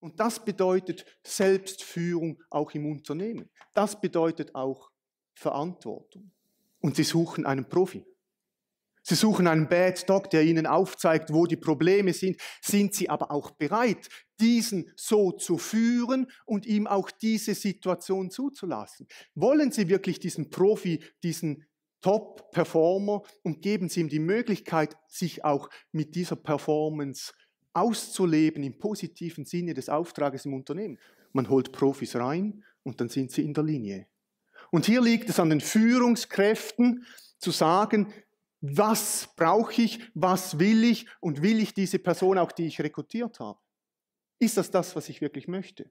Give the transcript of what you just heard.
Und das bedeutet Selbstführung auch im Unternehmen. Das bedeutet auch Verantwortung. Und sie suchen einen Profi. Sie suchen einen Bad Dog, der ihnen aufzeigt, wo die Probleme sind. Sind sie aber auch bereit, diesen so zu führen und ihm auch diese Situation zuzulassen? Wollen sie wirklich diesen Profi, diesen Top-Performer und geben sie ihm die Möglichkeit, sich auch mit dieser Performance auszuleben im positiven Sinne des Auftrages im Unternehmen. Man holt Profis rein und dann sind sie in der Linie. Und hier liegt es an den Führungskräften zu sagen, was brauche ich, was will ich und will ich diese Person auch, die ich rekrutiert habe? Ist das das, was ich wirklich möchte?